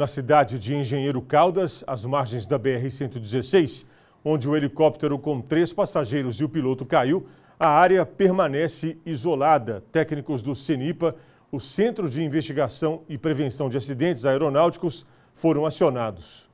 Na cidade de Engenheiro Caldas, às margens da BR-116, onde o helicóptero com três passageiros e o piloto caiu, a área permanece isolada. Técnicos do CENIPA, o Centro de Investigação e Prevenção de Acidentes Aeronáuticos, foram acionados.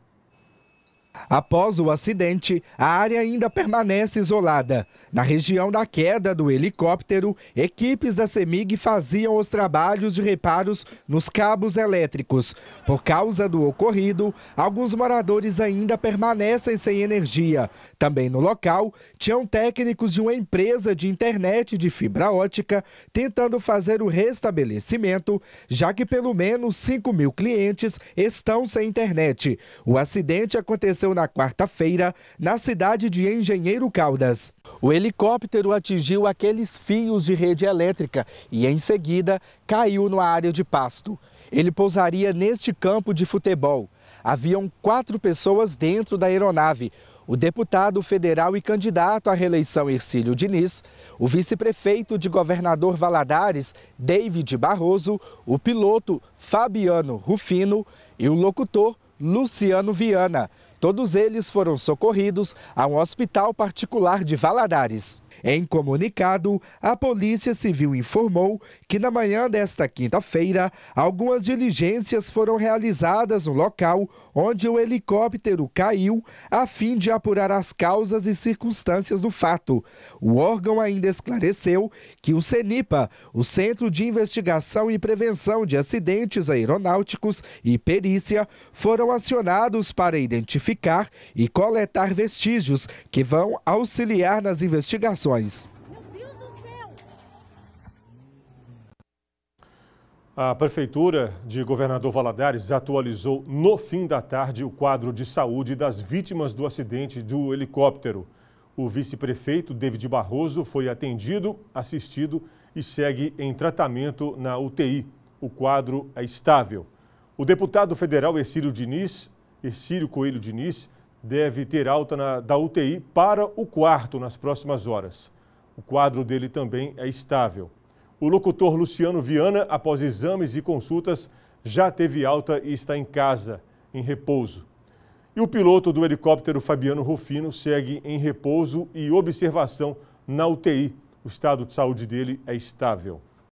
Após o acidente, a área ainda permanece isolada. Na região da queda do helicóptero, equipes da CEMIG faziam os trabalhos de reparos nos cabos elétricos. Por causa do ocorrido, alguns moradores ainda permanecem sem energia. Também no local, tinham técnicos de uma empresa de internet de fibra ótica tentando fazer o restabelecimento, já que pelo menos 5 mil clientes estão sem internet. O acidente aconteceu aconteceu na quarta-feira na cidade de Engenheiro Caldas. O helicóptero atingiu aqueles fios de rede elétrica e, em seguida, caiu numa área de pasto. Ele pousaria neste campo de futebol. Haviam quatro pessoas dentro da aeronave, o deputado federal e candidato à reeleição Ercílio Diniz, o vice-prefeito de governador Valadares, David Barroso, o piloto Fabiano Rufino e o locutor Luciano Viana. Todos eles foram socorridos a um hospital particular de Valadares. Em comunicado, a Polícia Civil informou que na manhã desta quinta-feira, algumas diligências foram realizadas no local onde o helicóptero caiu, a fim de apurar as causas e circunstâncias do fato. O órgão ainda esclareceu que o CENIPA, o Centro de Investigação e Prevenção de Acidentes Aeronáuticos e Perícia, foram acionados para identificar e coletar vestígios que vão auxiliar nas investigações eleições. A Prefeitura de Governador Valadares atualizou no fim da tarde o quadro de saúde das vítimas do acidente do helicóptero. O vice-prefeito David Barroso foi atendido, assistido e segue em tratamento na UTI. O quadro é estável. O deputado federal Ercílio Diniz, Ercílio Coelho Diniz, deve ter alta na, da UTI para o quarto nas próximas horas. O quadro dele também é estável. O locutor Luciano Viana, após exames e consultas, já teve alta e está em casa, em repouso. E o piloto do helicóptero Fabiano Rufino segue em repouso e observação na UTI. O estado de saúde dele é estável.